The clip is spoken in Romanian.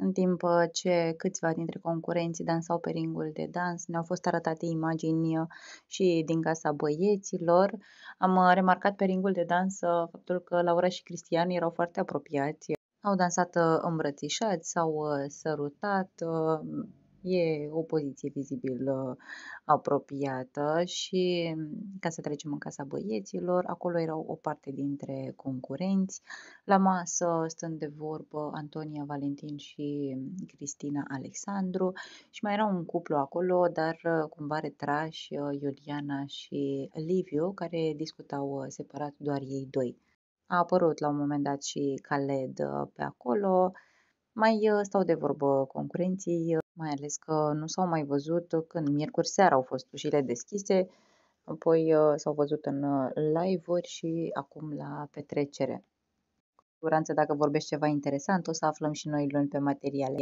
în timp uh, ce câțiva dintre concurenții dansau pe ringul de dans, ne-au fost arătate imagini uh, și din casa băieților. Am uh, remarcat pe ringul de dans faptul că Laura și Cristian erau foarte apropiați. Au dansat îmbrățișați, s-au sărutat, E o poziție vizibil uh, apropiată și mm, ca să trecem în casa băieților, acolo erau o parte dintre concurenți. La masă, stând de vorbă, Antonia Valentin și mm, Cristina Alexandru și mai era un cuplu acolo, dar uh, cumva retrași uh, Iuliana și Liviu, care discutau separat doar ei doi. A apărut la un moment dat și Khaled pe acolo, mai uh, stau de vorbă concurenții, uh, mai ales că nu s-au mai văzut când miercuri seara au fost ușile deschise, apoi uh, s-au văzut în live-uri și acum la petrecere. Cu siguranță, dacă vorbești ceva interesant, o să aflăm și noi luni pe materiale.